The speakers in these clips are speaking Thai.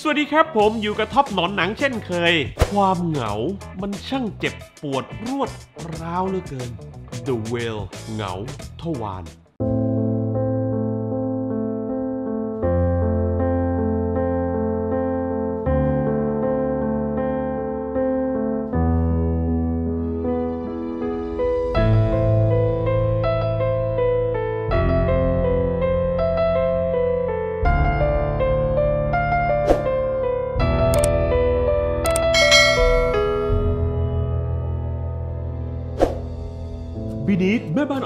สวัสดีครับผมอยู่กับท็อปหนอนหนังเช่นเคย ความเหงา มันช่างเจ็บปวดรวดร้าวเหลือเกิน The Whale เหงาทวาร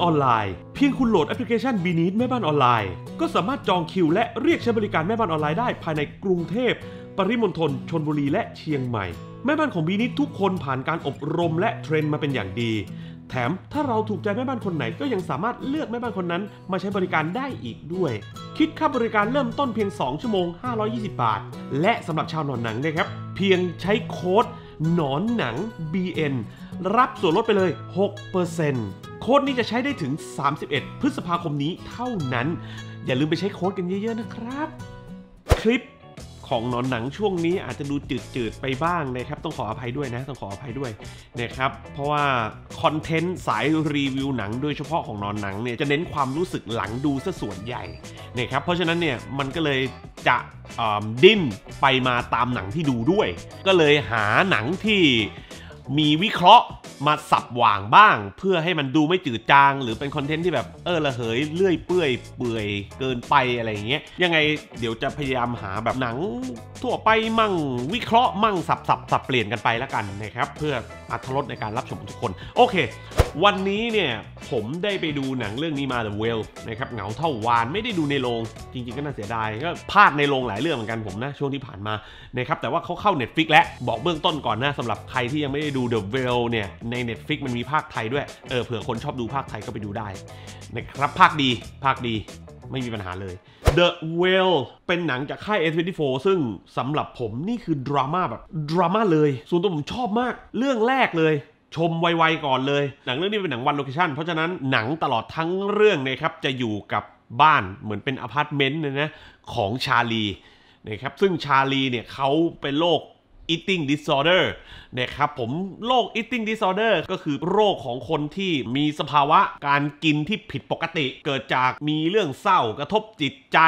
ออนไลน์เพียงคุณโหลดแอปพลิเคชันบีนีดแม่บ้านออนไลน์ ก็สามารถจองคิว และเรียกใช้บริการแม่บ้านออนไลน์ได้ภายในกรุงเทพปริมณฑลชนบุรีและเชียงใหม่ แม่บ้านของบีนิดทุกคนผ่านการอบรมและเทรนมาเป็นอย่างดี แถมถ้าเราถูกใจแม่บ้านคนไหน ก็ยังสามารถเลือกแม่บ้านคนนั้น มาใช้บริการได้อีกด้วย คิดค่าบริการเริ่มต้นเพียง 2 ชั่วโมง 520 บาท และสำหรับชาวหนอนหนังนะครับเพียงใช้โค้ด หนอนหนัง BN รับส่วนลดไปเลย6%ค้ดนี้จะใช้ได้ถึง 31 พฤษภาคมนี้เท่านั้น อย่าลืมไปใช้โค้ดกันเยอะๆนะครับ คลิปของนอนหนังช่วงนี้อาจจะดูจืดๆไปบ้างนะครับ ต้องขออภัยด้วยนะ ต้องขออภัยด้วยนะครับ เพราะว่าคอนเทนต์สายรีวิวหนังโดยเฉพาะของนอนหนังเนี่ย จะเน้นความรู้สึกหลังดูซะส่วนใหญ่ นะครับ เพราะฉะนั้นเนี่ย มันก็เลยจะดิ้นไปมาตามหนังที่ดูด้วย ก็เลยหาหนังที่มีวิเคราะห์มาสับหว่างบ้าง เพื่อให้มันดูไม่จืดจางหรือเป็นคอนเทนต์ที่แบบเออระเหยเลื่อยเปื่อยเปื่อยเกินไปอะไรอย่างเงี้ยยังไงเดี๋ยวจะพยายามหาแบบหนังทั่วไปมั่งวิเคราะห์มั่ง สับสับสับเปลี่ยนกันไปแล้วกัน นะครับ เพื่ออัธร์ในการรับชมทุกคน โอเควันนี้เนี่ย ผมได้ไปดูหนังเรื่องนี้มา The w h a l นะครับเหงาเท่าวานไม่ได้ดูในโรงจริงๆก็น่าเสียดายก็พลาดในโรงหลายเรื่องเหมือนกันผมนะ ช่วงที่ผ่านมานะครับแต่ว่าเขาเข้า Netflix แล้ว บอกเบื้องต้นก่อนนะสำหรับใครที่ยังไม่ได้ดู The w h a l เนี่ยใน Netflix มันมีภาคไทยด้วยเออเผื่อคนชอบดูภาคไทยก็ไปดูได้นะครับภาคดีภาคดีไม่มีปัญหาเลย The w h a l เป็นหนังจากค่าย S24 ซึ่งสำหรับผมนี่คือดราม่าแบบดราม่าเลยส่วนตัวผมชอบมากเรื่องแรกเลยชมไวๆก่อนเลย หนังเรื่องนี้เป็นหนังวันโลเคชั่น เพราะฉะนั้นหนังตลอดทั้งเรื่องนะครับจะอยู่กับบ้านเหมือนเป็นอพาร์ตเมนต์นะนะของชาลีนะครับซึ่งชาลีเนี่ยเขาเป็นโรค eating disorder นะครับผมโรค eating disorder ก็คือโรคของคนที่มีสภาวะการกินที่ผิดปกติ เกิดจากมีเรื่องเศร้ากระทบจิตใจ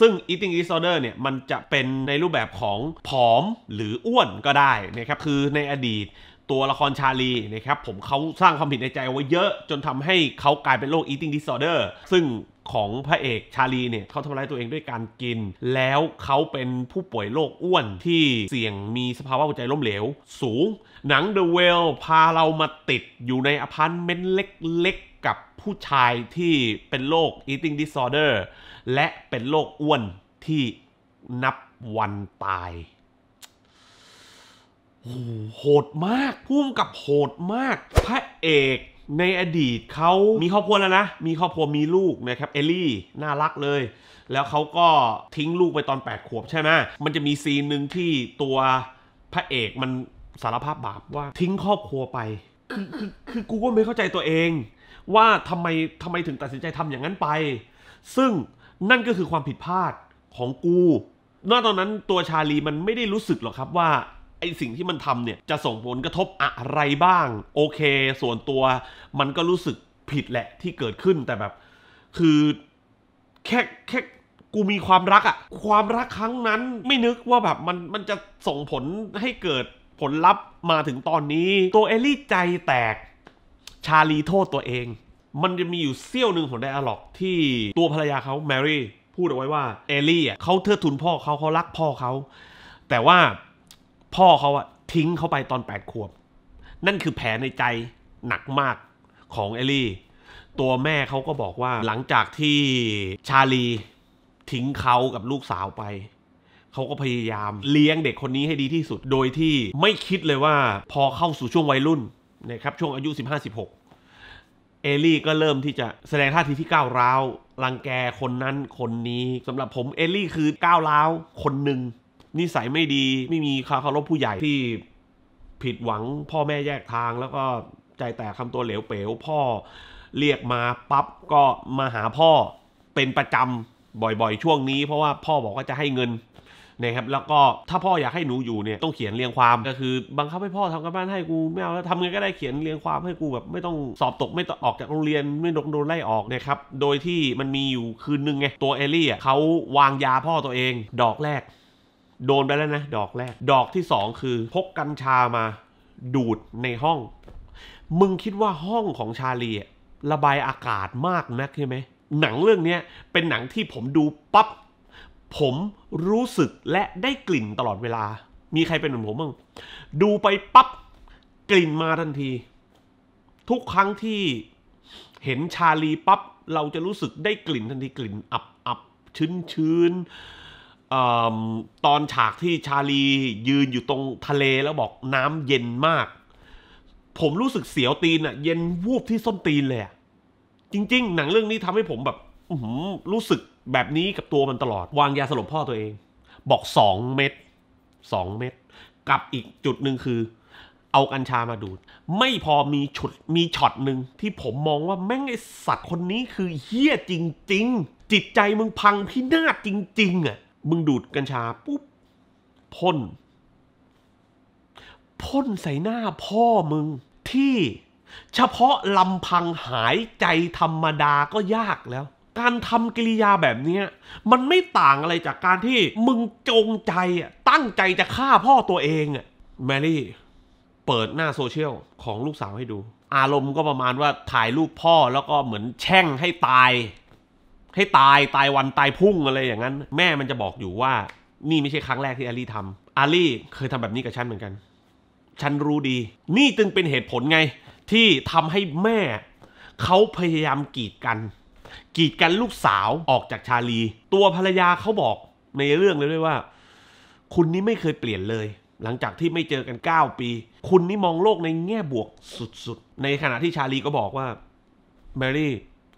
ซึ่ง eating disorder เนี่ยมันจะเป็นในรูปแบบของ ผอมหรืออ้วนก็ได้นะครับคือในอดีตตัวละครชาลีนะครับผมเขาสร้างความผิดในใจไว้เยอะจนทำให้เขากลายเป็นโรค eating disorder ซึ่งของพระเอกชาลีเนี่ยเขาทำร้ายตัวเองด้วยการกิน แล้วเขาเป็นผู้ป่วยโรคอ้วนที่เสี่ยงมีสภาวะหัวใจล้มเหลว สูง หนัง The w h l l พาเรามาติดอยู่ในอพาร์ตเมนต์เล็กๆ กับผู้ชายที่เป็นโรค eating disorder และเป็นโรคอ้วนที่นับวันตายโหดมากพุ่มกับโหดมากพระเอกในอดีตเขามีครอบครัวแล้วนะ มีครอบครัวมีลูกนะครับเอลลี่น่ารักเลย แล้วเขาก็ทิ้งลูกไปตอน8ขวบใช่ไหมมันจะมีซีนหนึ่งที่ตัวพระเอกมันสารภาพบาปว่าทิ้งครอบครัวไปคือคือคือกูก็ไม่เข้าใจตัวเอง ว่าทำไมทำไมถึงตัดสินใจทำอย่างนั้นไป ซึ่งนั่นก็คือความผิดพลาดของกูนอกตอนนั้นตัวชาลีมันไม่ได้รู้สึกหรอกครับว่าสิ่งที่มันทำเนี่ยจะส่งผลกระทบอะไรบ้าง โอเค ส่วนตัวมันก็รู้สึกผิดแหละที่เกิดขึ้นแต่แบบ คือแค่แค่กูมีความรักอะความรักครั้งนั้นไม่นึกว่าแบบมันมันจะส่งผลให้เกิดผลลัพธ์มาถึงตอนนี้ ตัวเอลลี่ใจแตกชาลีโทษตัวเอง มันจะมีอยู่เซี่ยวหนึ่งของไดอะล็อก ที่ตัวภรรยาเขาแมรี่พูดเอาไว้ว่าเอลลี่อ่ะเขาเทิดทุนพ่อเขาเขารักพ่อเขาแต่ว่าพ่อเขาอะทิ้งเขาไปตอนแปดขวบ นั่นคือแผลในใจหนักมากของเอลลี่ ตัวแม่เขาก็บอกว่า หลังจากที่ชาลีทิ้งเขากับลูกสาวไป เขาก็พยายาม เลี้ยงเด็กคนนี้ให้ดีที่สุด โดยที่ไม่คิดเลยว่า พอเข้าสู่ช่วงวัยรุ่นนะครับช่วงอายุ 15-16 เอลลี่ก็เริ่มที่จะแสดงท่าทีที่ก้าวร้าวรังแกคนนั้นคนนี้สำหรับผม เอลลี่คือก้าวร้าวคนหนึ่งนิสัยไม่ดีไม่มีคาเคารพผู้ใหญ่ที่ผิดหวังพ่อแม่แยกทาง แล้วก็ใจแตกคำตัวเหลวเป๋วพ่อเรียกมาปั๊บก็มาหาพ่อเป็นประจำบ่อยๆ ช่วงนี้ เพราะว่าพ่อบอกว่าจะให้เงินนะครับ แล้วก็ถ้าพ่ออยากให้หนูอยู่เนี่ยต้องเขียนเรียงความก็คือ บังคับให้พ่อทำกันบ้านให้กูไม่เอาแล้วทำไงก็ได้เขียนเรียงความให้กูแบบ ไม่ต้องสอบตกไม่ต้องออกจากโรงเรียนไม่้องโดนไล่ออกนะครับโดยที่มันมีอยู่คืนนึงไงตัวเอลี่อ่ะเขาวางยาพ่อตัวเองดอกแรกโดนไปแล้วนะ ดอกแรก ดอกที่สองคือ พกกัญชามา ดูดในห้อง มึงคิดว่าห้องของชาลีระบายอากาศมากนักใช่ไหมหนังเรื่องนี้เป็นหนังที่ผมดูปับ๊บผมรู้สึกและได้กลิ่นตลอดเวลา มีใครเป็นเหมือนผมบ้างดูไปปับ๊บกลิ่นมาทันที ทุกครั้งที่เห็นชาลีปับ๊บเราจะรู้สึกได้กลิ่นทันทีกลิ่นอับอับชื้นชื้นตอนฉากที่ชาลียืนอยู่ตรงทะเลแล้วบอกน้ำเย็นมาก ผมรู้สึกเสียวตีนอะเย็นวูบที่ส้นตีนเลยอะจริง ๆ หนังเรื่องนี้ทำให้ผมแบบรู้สึกแบบนี้กับตัวมันตลอดวางยาสลบพ่อตัวเอง บอกสองเม็ดสองเม็ดกับอีกจุดหนึ่งคือ เอากัญชามาดูด ไม่พอมีฉุดมีช็อตหนึ่งที่ผมมองว่าแม่งไอสัตว์คนนี้คือเฮี้ยจริง ๆ จิตใจมึงพังพินาศจริงๆอ่ะมึงดูดกัญชาปุ๊บพ่นพ่นใส่หน้าพ่อมึง ที่เฉพาะลำพังหายใจธรรมดาก็ยากแล้ว การทำกิริยาแบบนี้ มันไม่ต่างอะไรจากการที่มึงจงใจ ตั้งใจจะฆ่าพ่อตัวเองแมรี่ เปิดหน้าโซเชียลของลูกสาวให้ดู อารมณ์ก็ประมาณว่าถ่ายรูปพ่อแล้วก็เหมือนแช่งให้ตายให้ตายตายวันตายพุ่งอะไรอย่างนั้น แม่มันจะบอกอยู่ว่า นี่ไม่ใช่ครั้งแรกที่อาลีทำอาลีเคยทำแบบนี้กับฉันเหมือนกัน ฉันรู้ดี นี่จึงเป็นเหตุผลไง ที่ทำให้แม่เขาพยายามกีดกัน กีดกันลูกสาวออกจากชาลี ตัวภรรยาเขาบอกในเรื่องเลยด้วยว่า คุณนี้ไม่เคยเปลี่ยนเลย หลังจากที่ไม่เจอกัน 9 ปี คุณนี่มองโลกในแง่บวกสุดๆในขณะที่ชาลีก็บอกว่าแมรี่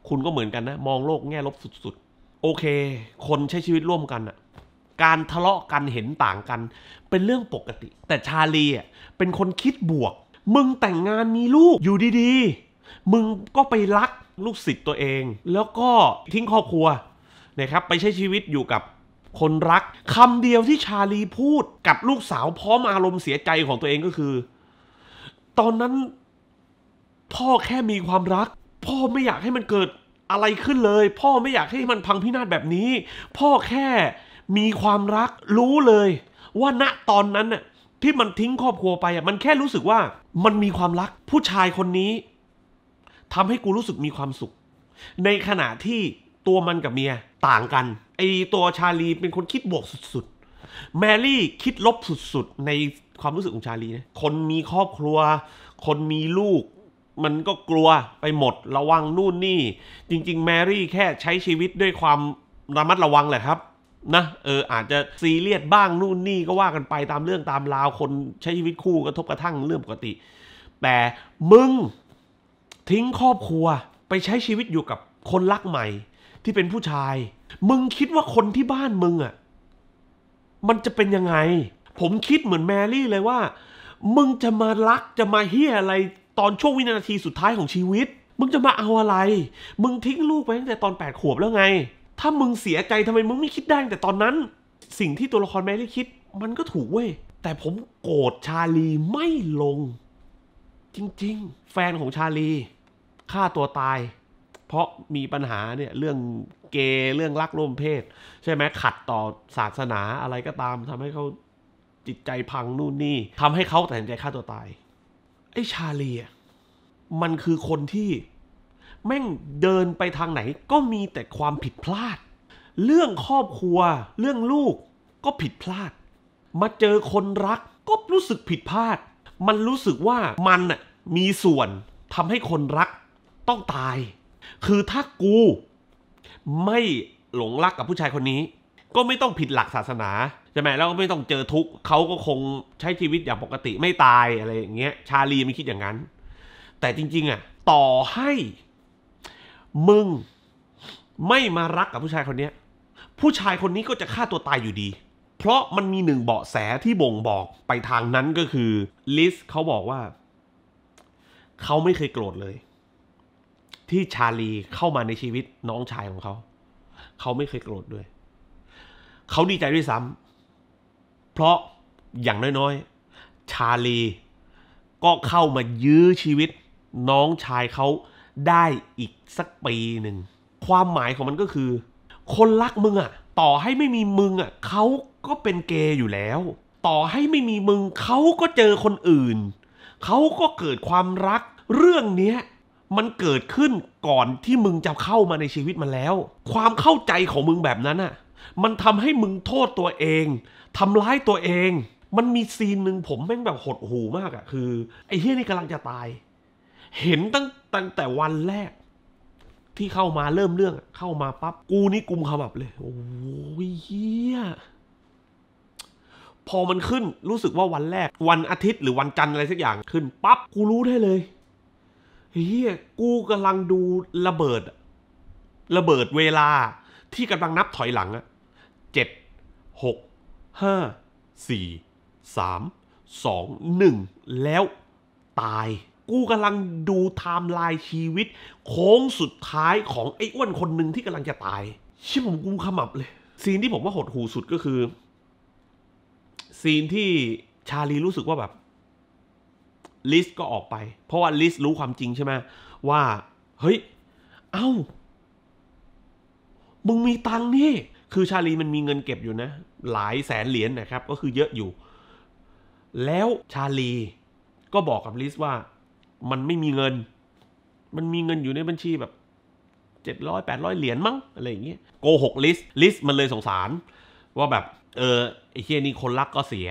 คุณก็เหมือนกันนะ มองโลกแง่ลบสุดๆ โอเค คนใช้ชีวิตร่วมกันอะการทะเลาะกันเห็นต่างกัน เป็นเรื่องปกติ แต่ชาลีอ่ะเป็นคนคิดบวก มึงแต่งงานมีลูกอยู่ดีๆ มึงก็ไปรักลูกศิษย์ตัวเอง แล้วก็ทิ้งครอบครัวนะครับ ไปใช้ชีวิตอยู่กับคนรักคำเดียวที่ชาลีพูดกับลูกสาวพร้อมอารมณ์เสียใจของตัวเองก็คือ ตอนนั้นพ่อแค่มีความรักพ่อไม่อยากให้มันเกิดอะไรขึ้นเลย พ่อไม่อยากให้มันพังพินาศแบบนี้ พ่อแค่มีความรักรู้เลย ว่าณตอนนั้นน่ะ ที่มันทิ้งครอบครัวไปอ่ะมันแค่รู้สึกว่ามันมีความรักผู้ชายคนนี้ ทำให้กูรู้สึกมีความสุข ในขณะที่ตัวมันกับเมียต่างกันไอตัวชาลี เป็นคนคิดบวกสุดๆแมรี่คิดลบสุดๆในความรู้สึกของชาลีนะคนมีครอบครัว คนมีลูกมันก็กลัวไปหมดระวังนู่นนี่ จริง ๆ แมรี่แค่ใช้ชีวิตด้วยความระมัดระวังแหละครับนะเออ อาจจะซีเรียสบ้างนู่นนี่ก็ว่ากันไปตามเรื่องตามราวคนใช้ชีวิตคู่กระทบกระทั่งเรื่องปกติ แต่มึง ทิ้งครอบครัว ไปใช้ชีวิตอยู่กับคนรักใหม่ ที่เป็นผู้ชาย มึงคิดว่าคนที่บ้านมึงอะ่ะ มันจะเป็นยังไง ผมคิดเหมือนแมรี่เลยว่า มึงจะมารักจะมาเฮียอะไรตอนช่วงวินาทีสุดท้ายของชีวิต มึงจะมาเอาอะไร มึงทิ้งลูกไปตั้งแต่ตอน8ปดขวบแล้วไง ถ้ามึงเสียใจทำไมมึงไม่คิดได้แต่ตอนนั้น สิ่งที่ตัวละครแมรี่คิด มันก็ถูกเว้ย แต่ผมโกรธชาลีไม่ลง จริงๆ แฟนของชาลีฆ่าตัวตาย เพราะมีปัญหาเนี่ยเรื่องเกย์เรื่องรักร่วมเพศ ใช่ไหมขัดต่อศาสนาอะไรก็ตามทำให้เขาจิตใจพังนู่นนี่ทำให้เขาตัดสินใจฆ่าตัวตายไอ้ชาลีมันคือคนที่แม่งเดินไปทางไหนก็มีแต่ความผิดพลาด เรื่องครอบครัว เรื่องลูกก็ผิดพลาด มาเจอคนรักก็รู้สึกผิดพลาด มันรู้สึกว่ามันน่ะมีส่วนทำให้คนรักต้องตาย คือถ้ากูไม่หลงรักกับผู้ชายคนนี้ก็ไม่ต้องผิดหลักศาสนาช่ไหมแล้วก็ไม่ต้องเจอทุกข์เขาก็คงใช้ชีวิตอย่างปกติไม่ตายอะไรอย่างเงี้ย ชาลีมันคิดอย่างนั้น แต่จริงๆอ่ะ ต่อให้ มึง ไม่มารักกับผู้ชายคนนี้ผู้ชายคนนี้ก็จะฆ่าตัวตายอยู่ดี เพราะมันมีหนึ่งเบาะแสที่บ่งบอกไปทางนั้นก็คือ ลิสเขาบอกว่าเขาไม่เคยโกรธเลย ที่ชาลีเข้ามาในชีวิตน้องชายของเขาเขาไม่เคยโกรธด้วยเขาดีใจด้วยซ้ำเพราะอย่างน้อยๆ ชาลี ก็เข้ามายื้อชีวิต น้องชายเขาได้อีกสักปีหนึ่ง ความหมายของมันก็คือ คนรักมึงอะต่อให้ไม่มีมึงอะเขาก็เป็นเกย์อยู่แล้ว ต่อให้ไม่มีมึง เขาก็เจอคนอื่น เขาก็เกิดความรักเรื่องนี้มันเกิดขึ้นก่อนที่มึงจะเข้ามาในชีวิตมันแล้ว ความเข้าใจของมึงแบบนั้นอะมันทำให้มึงโทษตัวเองทำร้ายตัวเอง มันมีซีนหนึ่งผมแม่งแบบหดหูมากอะคือ ไอ้เฮียนี่กำลังจะตาย เห็นตั้งตั้งแต่วันแรก ที่เข้ามาเริ่มเรื่องเข้ามาปั๊บกูนี่กุมขมับเลยโอ้ยเฮียพอมันขึ้นรู้สึกว่าวันแรก วันอาทิตย์หรือวันจันทร์อะไรสักอย่าง ขึ้นปั๊บกูรู้ได้เลยเฮียกูกำลังดูระเบิดระเบิดเวลา ที่กำลังนับถอยหลังอะเจ็ดหกห้าสี่ สาม สอง หนึ่ง แล้ว ตาย กูกำลังดูไทม์ไลน์ชีวิต โค้งสุดท้ายของ ไอ้อ้วนคนหนึ่งที่กำลังจะตาย ชิบผมกูขมับเลย ซีนที่ผมว่า หดหูสุดก็คือ ซีนที่ชาลีรู้สึกว่าแบบ ลิสก็ออกไป เพราะว่าลิสรู้ความจริงใช่ไหมว่า เฮ้ย เอา้า มึงมีตังนี่คือชาลีมันมีเงินเก็บอยู่นะ หลายแสนเหรียญนนะครับ ก็คือเยอะอยู่ แล้วชาลี ก็บอกกับลิสว่ามันไม่มีเงิน มันมีเงินอยู่ในบัญชีแบบเจ็ดร้อยแปดร้อยเหรียญมั้งอะไรอย่างเงี้ยโกหกลิสลิสมันเลยสงสาร ว่าแบบ เออไอ้เฮียนี่คนรักก็เสีย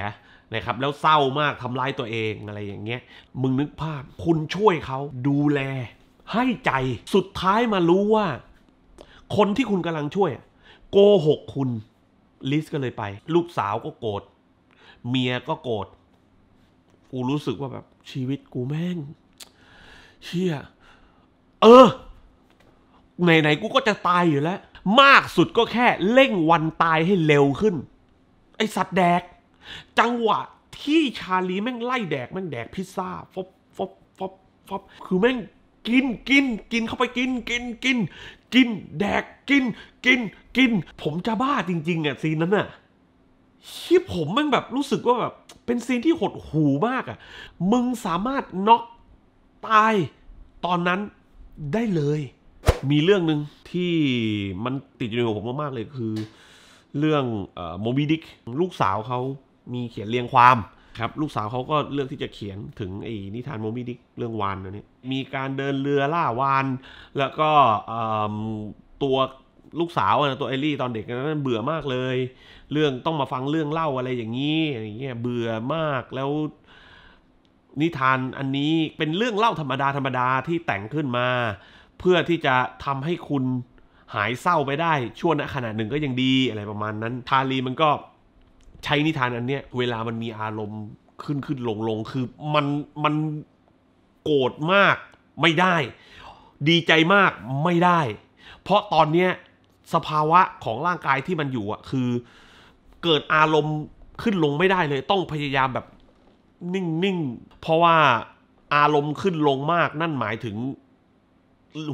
นะครับ แล้วเศร้ามากทำร้ายตัวเองอะไรอย่างเงี้ย มึงนึกภาพ คุณช่วยเขาดูแล ให้ใจสุดท้ายมารู้ว่า คนที่คุณกำลังช่วยโกหกคุณลิสก็เลยไป ลูกสาวก็โกรธเมียก็โกรธกูรู้สึกว่าแบบชีวิตกูแม่ง เชี่ย เออ ไหนๆกูก็จะตายอยู่แล้ว มากสุดก็แค่เร่งวันตายให้เร็วขึ้น ไอสัตว์แดก จังหวะ ที่ชาลีแม่งไล่แดก แม่งแดกพิซซ่าฟบฟบฟบฟบคือแม่งกินกินกินเข้าไปกินกินกินกินแดกกินกินกินผมจะบ้าจริงๆอ่ะซีนนั้นอ่ะที่ผมมันแบบรู้สึกว่าแบบเป็นซีนที่หดหูมากอ่ะมึงสามารถน็อกตายตอนนั้นได้เลย มีเรื่องหนึ่งที่มันติดอยู่ในหัวผมมากๆเลยคือเรื่องโมบิดิก ลูกสาวเขามีเขียนเรียงความครับลูกสาวเขาก็เลือกที่จะเขียนถึงไอ้นิทานโมมิดิกเรื่องวานตัวนี้มีการเดินเรือล่าวานแล้วก็ตัวลูกสาวนะตัวเอลี่ตอนเด็กนั้นเบื่อมากเลย เรื่องต้องมาฟังเรื่องเล่าอะไรอย่างนี้อะไรเงี้ยเบื่อมากแล้วนิทานอันนี้เป็นเรื่องเล่าธรรมดาธรรมดาที่แต่งขึ้นมา เพื่อที่จะทำให้คุณหายเศร้าไปได้ช่วงนะขณะหนึ่งก็ยังดีอะไรประมาณนั้นทารีมันก็ใช้นิทานอันเนี้ย เวลามันมีอารมณ์ขึ้นขึ้นลงลงคือมันมันโกรธมากไม่ได้ ดีใจมากไม่ได้ เพราะตอนเนี้ยสภาวะของร่างกายที่มันอยู่อ่ะ คือ เกิดอารมณ์ขึ้นลงไม่ได้เลย ต้องพยายามแบบ นิ่งๆเพราะว่าอารมณ์ขึ้นลงมากนั่นหมายถึง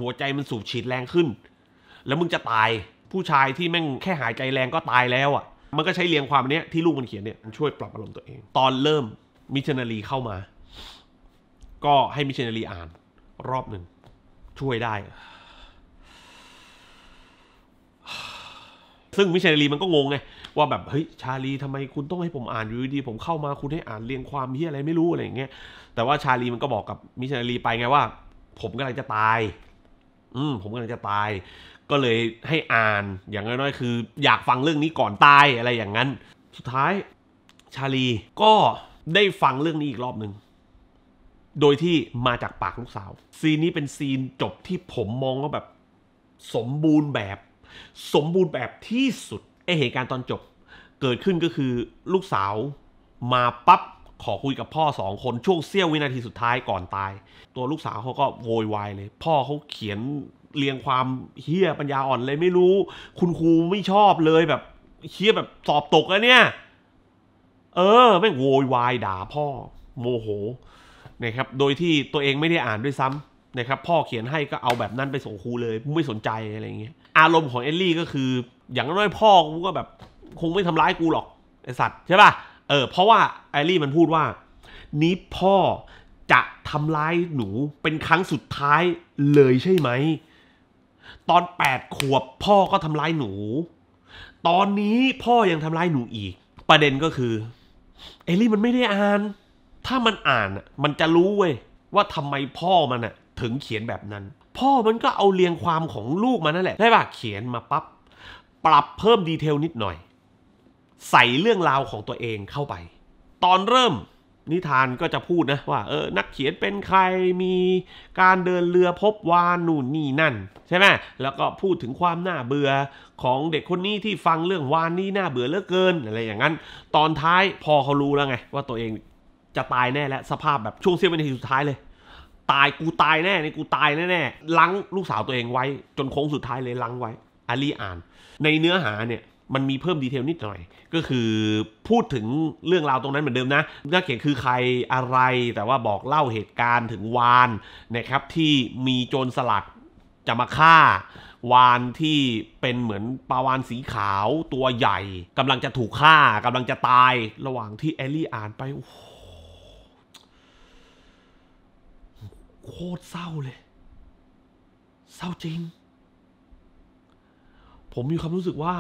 หัวใจมันสูบฉีดแรงขึ้น แล้วมึงจะตายผู้ชายที่แม่งแค่หายใจแรงก็ตายแล้ว อ่ะมันก็ใช้เรียงความเนี้ยที่ลูกมันเขียนเนี่ยมันช่วยปรับอารมณ์ตัวเอง ตอนเริ่มมิชชันนารีเข้ามา ก็ให้มิชชันนารีอ่านรอบหนึ่งช่วยได้ ซึ่งมิชชันนารีมันก็งงไงว่าแบบ เฮ้ยชาลีทำไมคุณต้องให้ผมอ่านอยู่ดีผมเข้ามาคุณให้อ่านเรียงความเฮียอะไรไม่รู้อะไรอย่างเงี้ยแต่ว่าชาลีมันก็บอกกับมิชชันนารีไปไงว่า ผมกำลังจะตายอืมผมกำลังจะตาย ก็เลยให้อ่านอย่างน้อย ๆ คือ อยากฟังเรื่องนี้ก่อนตายอะไรอย่างนั้น สุดท้ายชาลีก็ได้ฟังเรื่องนี้อีกรอบหนึ่งโดยที่มาจากปากลูกสาว ซีนนี้เป็นซีนจบที่ผมมองว่าแบบ สมบูรณ์แบบ สมบูรณ์แบบที่สุดไอเหตุการณ์ตอนจบเกิดขึ้นก็คือลูกสาวมาปั๊บขอคุยกับพ่อสองคนช่วงเสี้ยววินาที สุดท้ายก่อนตาย ตัวลูกสาวเขาก็โวยวายเลย พ่อเขาเขียนเรียงความเฮี้ยปัญญาอ่อนเลยไม่รู้ คุณครูไม่ชอบเลยแบบเฮี้ยแบบสอบตกแล้วเนี่ยเออไม่โวยวายด่าพ่อโมโหนะครับ โดยที่ตัวเองไม่ได้อ่านด้วยซ้ำนะครับพ่อเขียนให้ก็เอาแบบนั้นไปส่งครูเลยไม่สนใจอะไรเงี้ยอารมณ์ของเอลลี่ก็คืออย่างน้อยพ่อกูก็แบบคงไม่ทำร้ายกูหรอกไอสัตว์ใช่ป่ะเออเพราะว่าไอรี่มันพูดว่านี้พ่อจะทำร้ายหนูเป็นครั้งสุดท้ายเลยใช่ไหม ตอนแปดขวบพ่อก็ทำร้ายหนู ตอนนี้พ่อยังทำร้ายหนูอีก ประเด็นก็คือเอลี่มันไม่ได้อ่าน ถ้ามันอ่านมันจะรู้เว้ยว่าทำไมพ่อมันอะถึงเขียนแบบนั้น พ่อมันก็เอาเรียงความของลูกมานั่นแหละได้ป่ะเขียนมาปับ๊บปรับเพิ่มดีเทลนิดหน่อยใส่เรื่องราวของตัวเองเข้าไป ตอนเริ่มนิทานก็จะพูดนะว่าเออนักเขียนเป็นใครมีการเดินเรือพบวานนู่นนี่นั่น ใช่ไหมแล้วก็พูดถึงความน่าเบื่อของเด็กคนนี้ที่ฟังเรื่องวานนี่น่าเบื่อเหลือเกินอะไรอย่างนั้น ตอนท้ายพอเขารู้แล้วไง ว่าตัวเองจะตายแน่และสภาพแบบช่วงเสี้ยวนาทีสุดท้ายเลย ตายกูตายแน่ในกูตายแน่แน่ลังลูกสาวตัวเองไว้จนโค้งสุดท้ายเลยลังไว้อารีอ่าน ในเนื้อหาเนี่ยมันมีเพิ่มดีเทลนิดหน่อย ก็คือ พูดถึงเรื่องราวตรงนั้นเหมือนเดิมนะนักเขียนคือใครอะไร แต่ว่าบอกเล่าเหตุการณ์ถึงวาน นะครับ ที่มีโจรสลัดจะมาฆ่า วานที่เป็นเหมือนปลาวานสีขาวตัวใหญ่กำลังจะถูกฆ่ากำลังจะตายระหว่างที่แอลลี่อ่านไปโคตรเศร้าเลย เศร้าจริง ผมมีความรู้สึกว่า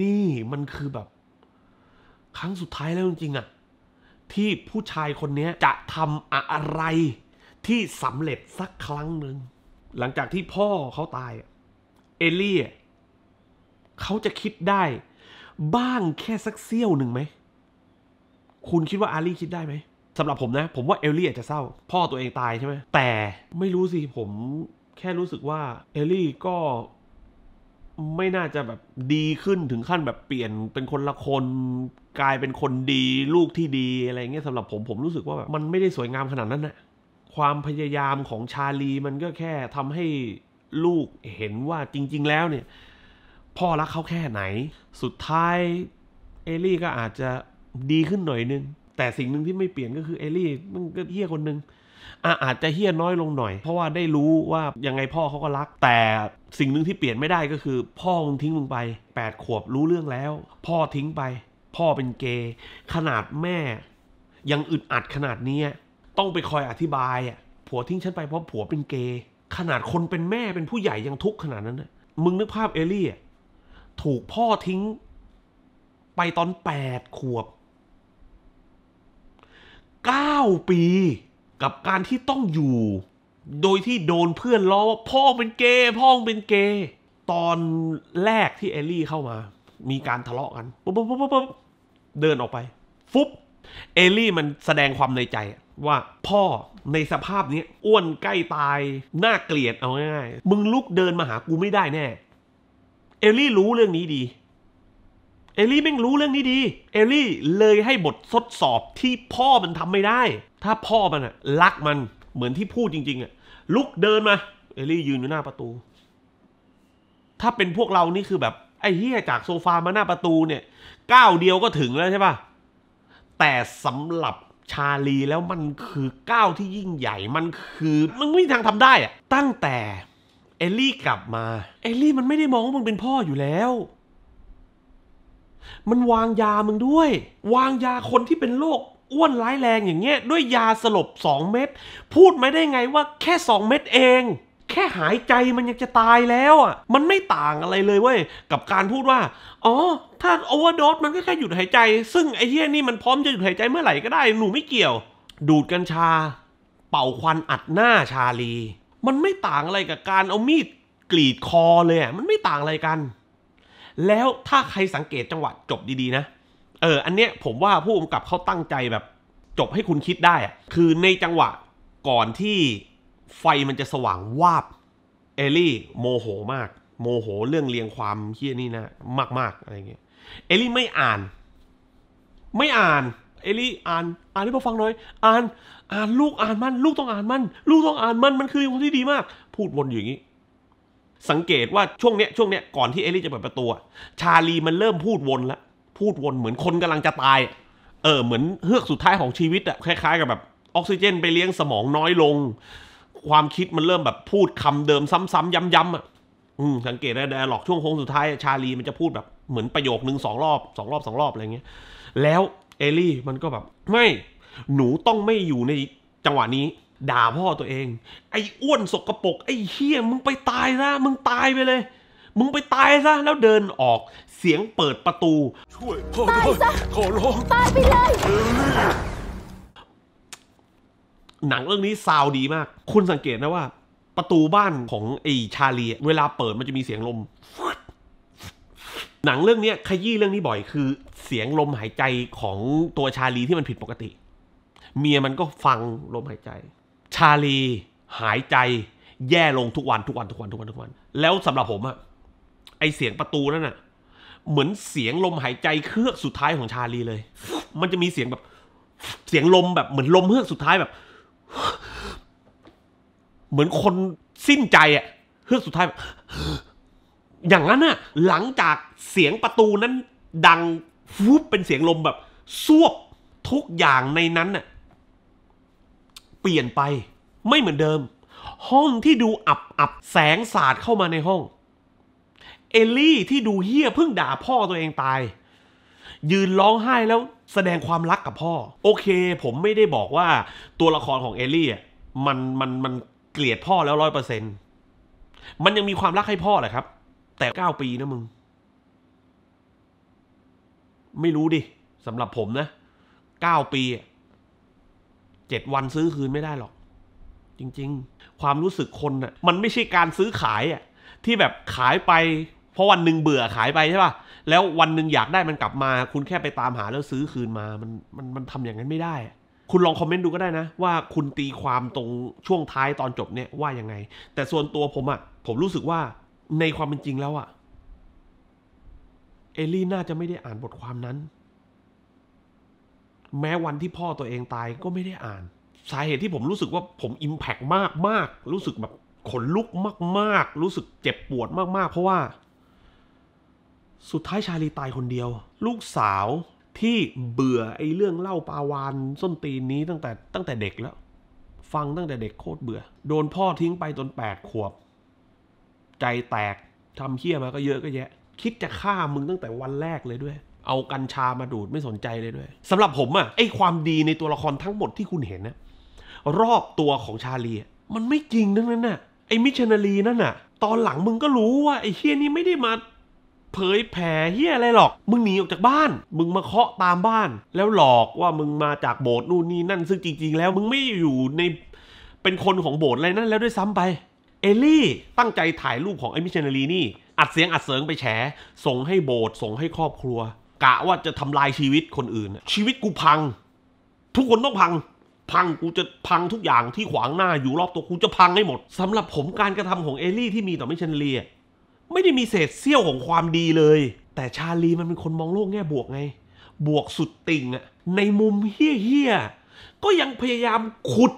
นี่มันคือแบบ ครั้งสุดท้ายแล้วจริงๆอะที่ผู้ชายคนนี้จะทำอะไรที่สำเร็จสักครั้งหนึ่งหลังจากที่พ่อเขาตาย เอลี่เขาจะคิดได้ บ้างแค่สักเซี่ยวหนึ่งไหมคุณคิดว่าอารี่คิดได้ไหมสำหรับผมนะ ผมว่าเอลลี่อาจจะเศร้า พ่อตัวเองตายใช่ไหมแต่ ไม่รู้สิ ผมแค่รู้สึกว่า เอลลี่ก็ไม่น่าจะแบบดีขึ้นถึงขั้นแบบเปลี่ยนเป็นคนละคนกลายเป็นคนดี ลูกที่ดีอะไรเงี้ยสำหรับผมผมรู้สึกว่าแบบมันไม่ได้สวยงามขนาดนั้นนะความพยายามของชาลีมันก็แค่ทำให้ลูกเห็นว่าจริง ๆ แล้ว เนี่ยพ่อรักเขาแค่ไหน สุดท้าย เอลี่ก็อาจจะดีขึ้นหน่อยนึง แต่สิ่งหนึ่งที่ไม่เปลี่ยนก็คือเอลี่ มันก็เฮี้ยคนนึงอาจจะเฮี้ยน้อยลงหน่อย เพราะว่าได้รู้ว่ายังไงพ่อเขาก็รัก แต่สิ่งหนึ่งที่เปลี่ยนไม่ได้ก็คือ พ่อมึงทิ้งมึงไป8ขวบรู้เรื่องแล้ว พ่อทิ้งไป พ่อเป็นเกย์ขนาดแม่ ยังอึดอัดขนาดนี้ต้องไปคอยอธิบายผัวทิ้งฉันไปเพราะผัวเป็นเกย์ขนาดคนเป็นแม่เป็นผู้ใหญ่ยังทุกข์ขนาดนั้นมึงนึกภาพเอลี่ถูกพ่อทิ้ง ไปตอนแปดขวบเก้าปีกับการที่ต้องอยู่โดยที่โดนเพื่อนล้อว่าพ่อเป็นเกย์พ่อเป็นเกย์ตอนแรกที่เอลลี่เข้ามา มีการทะเลาะกันปุ๊บปุ๊บปุ๊บปุ๊บเดินออกไป ฟุบเอลลี่มันแสดงความในใจ ว่าพ่อในสภาพนี้อ้วนใกล้ตาย น่าเกลียดเอาง่ายๆมึงลุกเดินมาหากูไม่ได้แน่ เอลลี่รู้เรื่องนี้ดีเอลลี่แม่งรู้เรื่องนี้ดี เอลลี่เลยให้บททดสอบที่พ่อมันทำไม่ได้ ถ้าพ่อมันอะรักมันเหมือนที่พูดจริงๆอะลุกเดินมา เอลลี่ยืนอยู่หน้าประตู ถ้าเป็นพวกเรานี่คือแบบไอ้เฮียจากโซฟามาหน้าประตูเนี่ย ก้าวเดียวก็ถึงแล้วใช่ปะแต่สำหรับชาลีแล้วมันคือ ก้าวที่ยิ่งใหญ่มันคือมันไม่มีทางทำได้อะตั้งแต่ เอลลี่กลับมาเอลลี่มันไม่ได้มองว่ามึงเป็นพ่ออยู่แล้วมันวางยามึงด้วย วางยาคนที่เป็นโรคอ้วนร้ายแรงอย่างเงี้ยด้วยยาสลบ 2 เม็ด พูดไม่ได้ไงว่าแค่ 2 เม็ดเอง แค่หายใจมันยังจะตายแล้วอ่ะ มันไม่ต่างอะไรเลยเว้ยกับการพูดว่า อ๋อ ถ้าโอเวอร์ดอสมันก็แค่หยุดหายใจ ซึ่งไอ้เหี้ยนี่มันพร้อมจะหยุดหายใจเมื่อไหร่ก็ได้หนูไม่เกี่ยว ดูดกัญชา เป่าควันอัดหน้าชาลี มันไม่ต่างอะไรกับการเอามีดกรีดคอเลยอ่ะมันไม่ต่างอะไรกันแล้วถ้าใครสังเกตจังหวะจบดี ๆ นะ เอออันเนี้ยผมว่าผู้กำกับเขาตั้งใจแบบจบให้คุณคิดได้อะ คือในจังหวะก่อนที่ไฟมันจะสว่างวาบ เอลี่ โมโหมาก โมโหเรื่องเรียงความเฮี้ยนี่นะ มาก ๆ อะไรเงี้ยเอลี่ไม่อ่าน ไม่อ่าน เอลี่อ่านอ่านให้พวฟังหน่อย อ่าน อ่านลูกอ่านมันลูกต้องอ่านมันลูกต้องอ่านมันมันคือคนที่ดีมาก พูดวนอย่างนี้สังเกตว่าช่วงเนี้ยช่วงเนี้ยก่อนที่เอลี่จะเปิดประตูชาลีมันเริ่มพูดวนละ พูดวนเหมือนคนกำลังจะตาย เออเหมือนเฮือกสุดท้ายของชีวิตอะคล้าย ๆกับแบบ ออกซิเจนไปเลี้ยงสมองน้อยลง ความคิดมันเริ่มแบบพูดคำเดิมซ้ำ ๆย้ำๆอะสังเกตได้หลอกช่วงโค้งสุดท้าย ชาลีมันจะพูดแบบ เหมือนประโยคหนึ่งสองรอบสองรอบสองรอบอะไรเงี้ยแล้วเอลี่มันก็แบบ ไม่หนูต้องไม่อยู่ในจังหวะนี้ด่าพ่อตัวเอง ไอ้อ้วนสกปรกไอ้เฮี้ยมึงไปตายซะ มึงตายไปเลย มึงไปตายซะ แล้วเดินออกเสียงเปิดประตูช่วยพ่อด้วยขอร้องตายไปเลย หนังเรื่องนี้ซาวดีมาก คุณสังเกตนะว่า ประตูบ้านของไอ้ชาลีเวลาเปิดมันจะมีเสียงลมหนังเรื่องนี้ขยี้เรื่องนี้บ่อยคือ เสียงลมหายใจของตัวชาลีที่มันผิดปกติ เมียมันก็ฟังลมหายใจชาลีหายใจแย่ลงทุกวันทุกวันทุกวันทุกวันทุกวันแล้วสำหรับผมอะไอเสียงประตูนั่นอะเหมือนเสียงลมหายใจเครือกสุดท้ายของชาลีเลย มันจะมีเสียงแบบ เสียงลมแบบเหมือนลมเฮือกสุดท้ายแบบ เหมือนคนสิ้นใจอะเฮือกสุดท้ายแบบอย่างนั้นอะหลังจากเสียงประตูนั้น ดังฟูบเป็นเสียงลมแบบซวบทุกอย่างในนั้นน่ะเปลี่ยนไป ไม่เหมือนเดิม ห้องที่ดูอับอับแสงสาดเข้ามาในห้อง เอลลี่ที่ดูเฮี้ยเพิ่งด่าพ่อตัวเองตายยืนร้องไห้แล้วแสดงความรักกับพ่อ โอเคผมไม่ได้บอกว่าตัวละครของเอลลี่มันมันมันเกลียดพ่อแล้วร้อยเปอร์เซ็นต์มันยังมีความรักให้พ่อแหละครับ แต่เก้าปี นะมึง ไม่รู้ดิสำหรับผมนะเก้าปีเจ็ดวันซื้อคืนไม่ได้หรอก จริงๆ ความรู้สึกคนน่ะมันไม่ใช่การซื้อขายอ่ะที่แบบขายไป เพราะวันหนึ่งเบื่อขายไปใช่ป่ะแล้ววันหนึ่งอยากได้มันกลับมา คุณแค่ไปตามหาแล้วซื้อคืนมา มันมันมันทำอย่างนั้นไม่ได้ คุณลองคอมเมนต์ดูก็ได้นะ ว่าคุณตีความตรงช่วงท้ายตอนจบเนี่ยว่ายังไง แต่ส่วนตัวผมอะ่ะผมรู้สึกว่า ในความเป็นจริงแล้วอะ่ะ เอลลี่น่าจะไม่ได้อ่านบทความนั้นแม้วันที่พ่อตัวเองตายก็ไม่ได้อ่าน สาเหตุที่ผมรู้สึกว่าผมอิมแพกมากมากรู้สึกแบบขนลุกมากมากรู้สึกเจ็บปวดมากๆ เพราะว่า สุดท้ายชาลีตายคนเดียว ลูกสาวที่เบื่อไอ้เรื่องเล่าปาวานส้นตีนนี้ตั้งแต่ตั้งแต่เด็กแล้ว ฟังตั้งแต่เด็กโคตรเบื่อ โดนพ่อทิ้งไปจนแปดขวบ ใจแตกทำเฮี้ยมาก็เยอะก็แยะ คิดจะฆ่ามึงตั้งแต่วันแรกเลยด้วยเอากัญชามาดูดไม่สนใจเลยด้วยสำหรับผมอะไอความดีในตัวละครทั้งหมดที่คุณเห็นนะรอบตัวของชาลีมันไม่จริงทั้งนั้นน่ะไอมิชนาลีนั่นน่ะ ตอนหลังมึงก็รู้ว่าไอเฮียนี่ไม่ได้มาเผยแผ่เฮียอะไรหรอก มึงหนีออกจากบ้าน มึงมาเคาะตามบ้าน แล้วหลอกว่ามึงมาจากโบสถ์นู่นนี่นั่นซึ่งจริง ๆ แล้ว มึงไม่อยู่ในเป็นคนของโบสถ์อะไรนั่นแล้วด้วยซ้ำไป เอลี่ตั้งใจถ่ายรูปของไอมิชนาลีนี่ อัดเสียงอัดเสริงไปแฉส่งให้โบสถ์ส่งให้ครอบครัวกะว่าจะทำลายชีวิตคนอื่น ชีวิตกูพัง ทุกคนต้องพัง พังกูจะพังทุกอย่างที่ขวางหน้าอยู่รอบตัวกูจะพังให้หมด สำหรับผมการกระทำของเอลี่ ที่มีต่อไม่เชนเลียไม่ได้มีเศษเสี้ยวของความดีเลย แต่ชาลีมันเป็นคนมองโลกแง่บวกไง บวกสุดติ่งอะในมุมเฮี้ยๆก็ยังพยายามขุด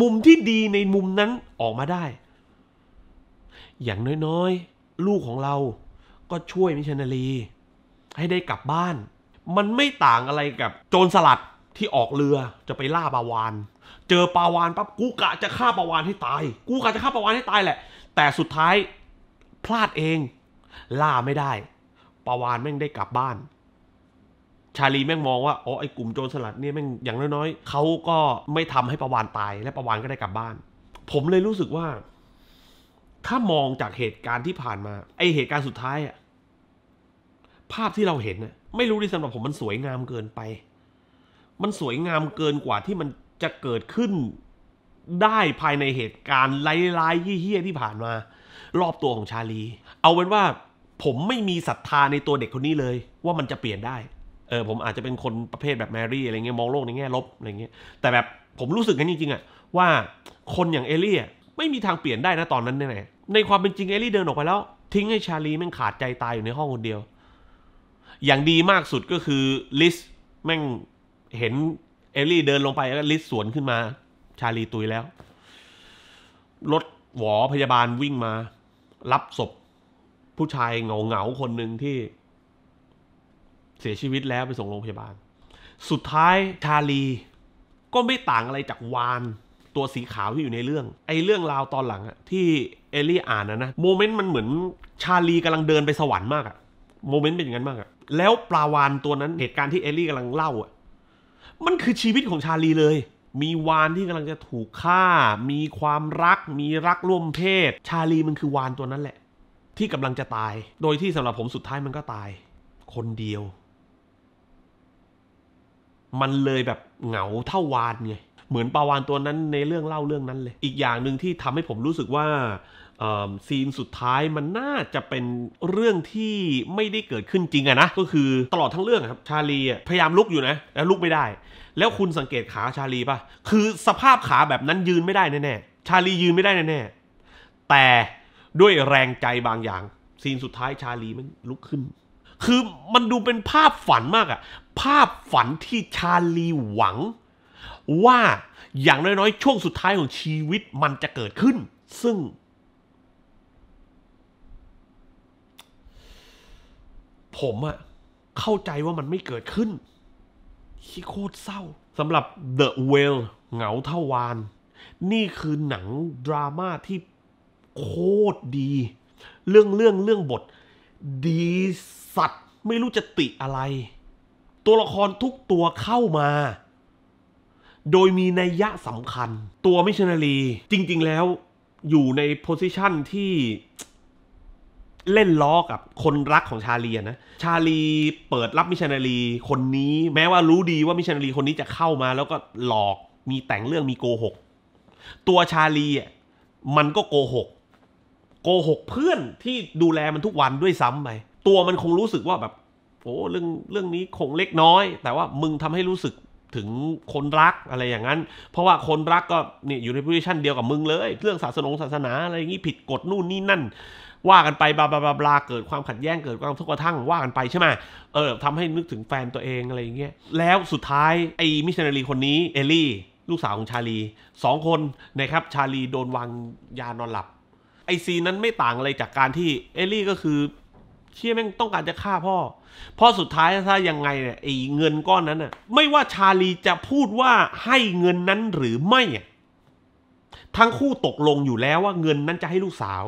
มุมที่ดีในมุมนั้นออกมาได้ อย่างน้อยๆ ลูกของเรา ก็ช่วยมิชนาลีให้ได้กลับบ้าน มันไม่ต่างอะไรกับโจรสลัดที่ออกเรือจะไปล่าปลาวานเจอปลาวานปั๊บกูกะจะฆ่าปลาวานให้ตาย กูกะจะฆ่าปลาวานให้ตายแหละ แต่สุดท้าย พลาดเอง ล่าไม่ได้ปลาวานแม่งได้กลับบ้าน ชาลีแม่งมองว่าอ๋อไอ้กลุ่มโจรสลัดเนี่ยแม่งอย่างน้อยๆเขาก็ไม่ทำให้ปลาวานตายและปลาวานก็ได้กลับบ้าน ผมเลยรู้สึกว่า ถ้ามองจากเหตุการณ์ที่ผ่านมาไอเหตุการณ์สุดท้ายอะภาพที่เราเห็นน่ยไม่รู้ดิสำหรับผม มันสวยงามเกินไป มันสวยงามเกินกว่าที่มันจะเกิดขึ้นได้ภายในเหตุการณ์ร้ายๆเฮี้ยๆที่ผ่านมา รอบตัวของชาลี เอาเป็นว่าผมไม่มีศรัทธาในตัวเด็กคนนี้เลย ว่ามันจะเปลี่ยนได้ เออ ผมอาจจะเป็นคนประเภทแบบ แมรี่อะไรเงี้ยมองโลกในแง่ลบอะไรเงี้ยแต่แบบ ผมรู้สึกกันจริงๆอะว่า คนอย่างเอลี่ไม่มีทางเปลี่ยนได้นะตอนนั้นแน่ในความเป็นจริงเอลี่เดินออกไปแล้ว ทิ้งให้ชาลีแม่งขาดใจตายอยู่ในห้องคนเดียวอย่างดีมากสุดก็คือลิสแม่งเห็นเอลลี่เดินลงไปแล้วลิสสวนขึ้นมา ชาลีตุยแล้ว รถหวอพยาบาลวิ่งมา รับศพผู้ชายเงาเงาคนหนึ่งที่ เสียชีวิตแล้วไปส่งโรงพยาบาล สุดท้ายชาลีก็ไม่ต่างอะไรจากวานตัวสีขาวที่อยู่ในเรื่อง ไอ้เรื่องราวตอนหลังอะที่เอลลี่อ่านนะนะโมเมนต์มันเหมือนชาลีกำลังเดินไปสวรรค์มากอะโมเมนต์เป็นอย่างนั้นมากอะแล้วปลาวานตัวนั้นเหตุการณ์ที่เอลลี่กำลังเล่าอ่ะ มันคือชีวิตของชาลีเลย มีวานที่กำลังจะถูกฆ่า มีความรัก มีรักร่วมเพศ ชาลีมันคือวานตัวนั้นแหละ ที่กำลังจะตาย โดยที่สำหรับผมสุดท้ายมันก็ตาย คนเดียว มันเลยแบบเหงาเท่าวานไง เหมือนปลาวานตัวนั้นในเรื่องเล่าเรื่องนั้นเลย อีกอย่างหนึ่งที่ทำให้ผมรู้สึกว่าซีนสุดท้ายมันน่าจะเป็นเรื่องที่ไม่ได้เกิดขึ้นจริงอะนะ ก็คือตลอดทั้งเรื่องครับชาลีพยายามลุกอยู่นะแล้วลุกไม่ได้ แล้วคุณสังเกตขาชาลีป่ะ คือสภาพขาแบบนั้นยืนไม่ได้แน่ๆ ชาลียืนไม่ได้แน่ๆ แต่ด้วยแรงใจบางอย่าง ซีนสุดท้ายชาลีมันลุกขึ้น คือมันดูเป็นภาพฝันมากอะภาพฝันที่ชาลีหวัง ว่าอย่างน้อยๆช่วงสุดท้ายของชีวิตมันจะเกิดขึ้น ซึ่งผมอะเข้าใจว่ามันไม่เกิดขึ้นคิโคตรเศร้าสำหรับ The Whale เหงาเท่าวาน นี่คือหนังดราม่าที่โคตรดี เรื่องเรื่องเรื่องบทดีสัตว์ไม่รู้จะติอะไร ตัวละครทุกตัวเข้ามา โดยมีนัยยะสำคัญ ตัวมิชนาลี จริงๆแล้ว อยู่ในโพสิชันที่เล่นล้อกับคนรักของชาลีนะ ชาลีเปิดรับมิชนาลีคนนี้ แม้ว่ารู้ดีว่ามิชนาลีคนนี้จะเข้ามา แล้วก็หลอกมีแต่งเรื่องมีโกหก ตัวชาลีมันก็โกหก โกหกเพื่อนที่ดูแลมันทุกวันด้วยซ้ำไป ตัวมันคงรู้สึกว่าแบบโอ้เรื่องเรื่องนี้คงเล็กน้อย แต่ว่ามึงทำให้รู้สึกถึงคนรักอะไรอย่างนั้น เพราะว่าคนรักก็เนี่ยอยู่ในพพ้ิชันเดียวกับมึงเลย เรื่องศาสนงศาสนาอะไรอย่างนี้ผิดกฎนู่นนี่นั่นว่ากันไปบลาบลาบลาเกิดความขัดแย้งเกิดความทุกข์กระทั่งว่ากันไปใช่ไหมเออทำให้นึกถึงแฟนตัวเองอะไรอย่างเงี้ยแล้วสุดท้ายไอ้มิชชันนารีคนนี้ เอลลี่ ลูกสาวของชาลีสองคนนะครับ ชาลีโดนวางยานอนหลับ ไอซีนั้นไม่ต่างอะไรจากการที่เอลลี่ก็คือเชี่ยแม่งต้องการจะฆ่าพ่อพ่อสุดท้ายถ้ายังไงเนี่ยไอ้เงินก้อนนั้นน่ะไม่ว่าชาลีจะพูดว่าให้เงินนั้นหรือไม่ทั้งคู่ตกลงอยู่แล้วว่าเงินนั้นจะให้ลูกสาว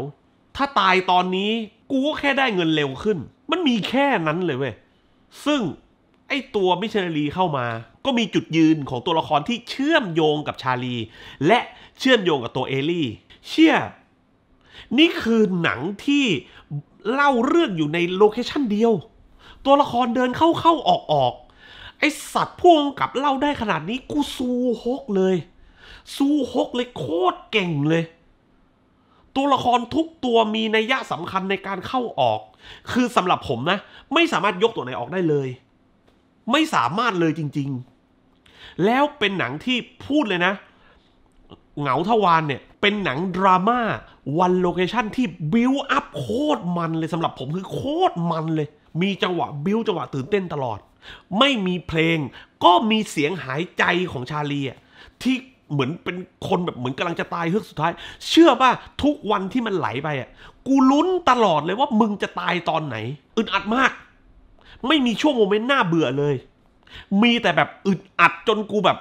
ถ้าตายตอนนี้กูก็แค่ได้เงินเร็วขึ้น มันมีแค่นั้นเลยเว้ยซึ่งไอตัวมิเชลลีเข้ามาก็มีจุดยืนของตัวละครที่เชื่อมโยงกับชาลี และเชื่อมโยงกับตัวเอลี่ เชี่ยนี่คือหนังที่เล่าเรื่องอยู่ในโลเคชันเดียวตัวละครเดินเข้าเข้าออกออกไอสัตว์พ่วงกับเล่าได้ขนาดนี้กูซูฮกเลยซูฮกเลยโคตรเก่งเลยตัวละครทุกตัวมีนัยยะสำคัญในการเข้าออก คือสำหรับผมนะ ไม่สามารถยกตัวไหนออกได้เลย ไม่สามารถเลยจริงๆ แล้วเป็นหนังที่พูดเลยนะ เหงาทวานเนี่ยเป็นหนังดราม่าวันโลเคชันที่บิวอัพโคตรมันเลยสำหรับผมคือโคตรมันเลย มีจังหวะ บิวจังหวะตื่นเต้นตลอด ไม่มีเพลงก็มีเสียงหายใจของชาลีที่เหมือนเป็นคนแบบเหมือนกำลังจะตายเฮือกสุดท้าย เชื่อป่ะทุกวันที่มันไหลไปอ่ะ กูลุ้นตลอดเลยว่ามึงจะตายตอนไหนอึดอัดมาก ไม่มีช่วงโมเมนต์น่าเบื่อเลย มีแต่แบบอึดอัดจนกูแบบ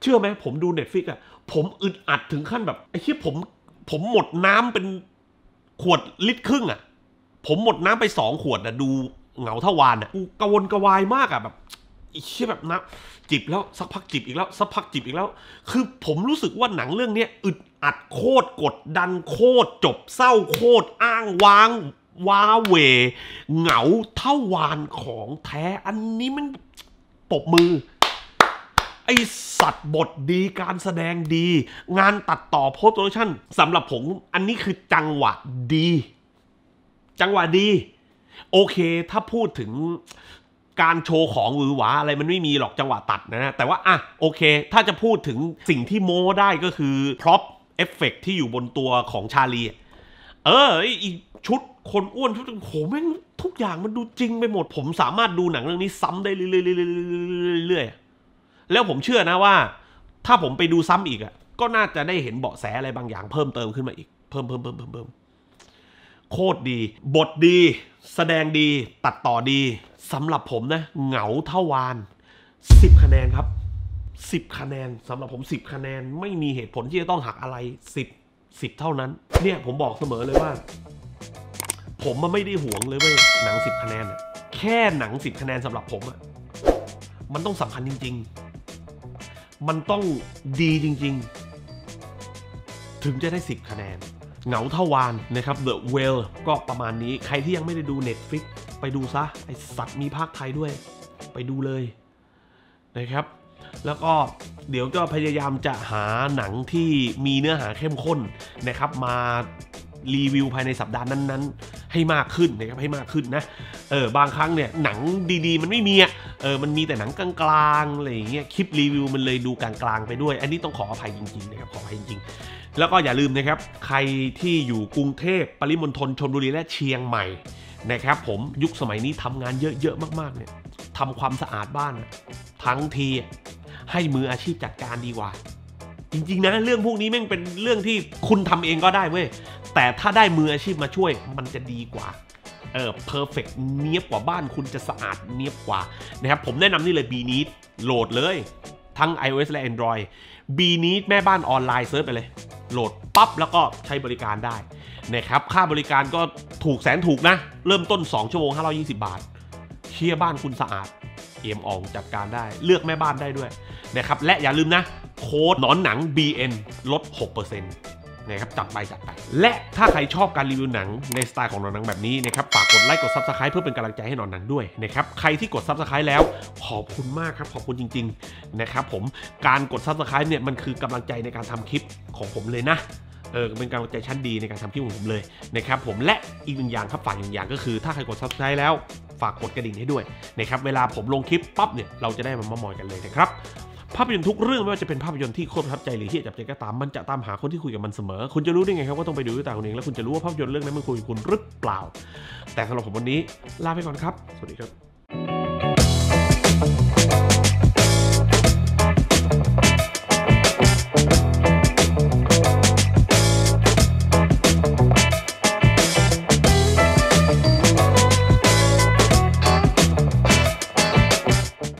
เชื่อไหม ผมดูเน็ตฟิกอ่ะผมอึดอัดถึงขั้นแบบไอ้ที่ผมผมหมดน้ำเป็นขวดลิตรครึ่งอ่ะ ผมหมดน้ำไปสองขวดอ่ะดู เหงาเทวานอ่ะกูกังวลกวายมากอ่ะแบบอีเชี่ยแบบนะ จิบแล้วสักพักจิบอีกแล้ว สักพักจิบอีกแล้ว คือผมรู้สึกว่าหนังเรื่องเนี้ยอึดอัดโคตร กดดันโคตร จบเศร้าโคตร อ้างว้างว้าเว เหงาเท่าวานของแท้ อันนี้มัน ปบมือ ไอสัตว์บทดีการแสดงดี งานตัดต่อโพสต์โปรดักชั่นสำหรับผมอันนี้คือจังหวะดี จังหวะดี โอเค ถ้าพูดถึงการโชว์ของหวือหวาอะไรมันไม่มีหรอกจังหวะตัดนะฮะแต่ว่า อ่ะ โอเค ถ้าจะพูดถึงสิ่งที่โม้ได้ก็คือพร็อพเอฟเฟกที่อยู่บนตัวของชาลี เอออีชุดคนอ้วนชุดโหแม่งทุกอย่างมันดูจริงไปหมดผมสามารถดูหนังเรื่องนี้ซ้ำได้ เรื่อยๆแล้วผมเชื่อนะว่า ถ้าผมไปดูซ้ำอีกอ่ะก็น่าจะได้เห็นเบาะแสอะไรบางอย่างเพิ่มเติมขึ้นมาอีกเพิ่มเพิ่มเพิ่มเพิ่มเพิ่มโคตรดี บทดีแสดงดีตัดต่อดีสำหรับผมนะเหงาเท่าวาน10 คะแนนครับ 10 คะแนนสำหรับผม 10 คะแนนไม่มีเหตุผลที่จะต้องหักอะไร 10 10 เท่านั้น เนี่ย ผมบอกเสมอเลยว่า ผมมันไม่ได้หวงเลยเว้ยหนัง 10 คะแนนแค่หนัง 10 คะแนนสำหรับผมอะมันต้องสำคัญจริง ๆ มันต้องดีจริง ๆ ถึงจะได้ 10 คะแนน เหงาเท่าวานนะครับ The Whale ก็ประมาณนี้ใครที่ยังไม่ได้ดู Netflix ไปดูซะ ไอสัตว์มีภาคไทยด้วยไปดูเลยนะครับแล้วก็เดี๋ยวก็พยายามจะหาหนังที่มีเนื้อหาเข้มข้นนะครับมารีวิวภายในสัปดาห์นั้นๆ ให้มากขึ้นนะครับให้มากขึ้นนะเออบางครั้งเนี่ยหนังดีๆมันไม่มีอ่ะเออมันมีแต่หนังกลางๆอะไรอย่างเงี้ยคลิปรีวิวมันเลยดูกลางๆไปด้วย อันนี้ต้องขออภัยจริงๆนะครับขออภัยจริงๆ แล้วก็อย่าลืมนะครับใครที่อยู่กรุงเทพ ปริมณฑลชลบุรีและเชียงใหม่นะครับผมยุคสมัยนี้ทำงานเยอะ ๆ มาก ๆ เนี่ยทำความสะอาดบ้าน ทั้งที ให้มืออาชีพจัดการดีกว่า จริงๆ นะ เรื่องพวกนี้แม่งเป็นเรื่องที่คุณทำเองก็ได้เว้ยแต่ถ้าได้มืออาชีพมาช่วยมันจะดีกว่าเออเพอร์เฟกเนียบกว่าบ้านคุณจะสะอาดเนียบกว่า นะครับผมแนะนำนี่เลยบีนี้โหลดเลย ทั้ง iOS และ Android บีนี้แม่บ้านออนไลน์เซิร์ชไปเลย โหลดปั๊บแล้วก็ใช้บริการได้นะครับ ค่าบริการก็ถูกแสนถูกนะ เริ่มต้น 2 ชั่วโมง520 บาทเชียบ้านคุณสะอาด เอ็มอ่องจัดการได้ เลือกแม่บ้านได้ด้วย นะครับ และอย่าลืมนะ โค้ดหนอนหนัง BN ลด 6%นะครับ จัดไปจัดไป และถ้าใครชอบการรีวิวหนังในสไตล์ของหนอนหนังแบบนี้นะครับฝากกดไลค์กดซับสไคร b e เพื่อเป็นกำลังใจให้หนอนหนังด้วยนะครับใครที่กดซับสไคร b e แล้ว ขอบคุณมากครับขอบคุณจริงๆนะครับผมการกดซับสไคร b e เนี่ยมันคือกำลังใจในการทำคลิปของผมเลยนะเออเป็นการใจชั้นดีในการทำคลิปของผมเลยนะครับผมและอีกหนึ่งอย่างครับฝากอน่างอย่างก็คือ ถ้าใครกด subscribe แล้วฝากกดกระดิ่งให้ด้วยนะครับเวลาผมลงคลิปปั๊บเนี่ยเราจะได้มามามอยกันเลยนะครับภาพยนตร์ทุกเรื่อง ไม่ว่าจะเป็นภาพยนตร์ที่โคตรประทับใจ หรือที่จับใจก็ตามมันจะตามหาคนที่คุยกับมันเสมอ คุณจะรู้ได้ไงครับว่าต้องไปดูด้วยตาคุณเองแล้ว คุณจะรู้ว่าภาพยนตร์เรื่องนั้นมันคุยกับคุณหรือเปล่า แต่สำหรับผมวันนี้ลาไปก่อนครับ สวัสดีครับ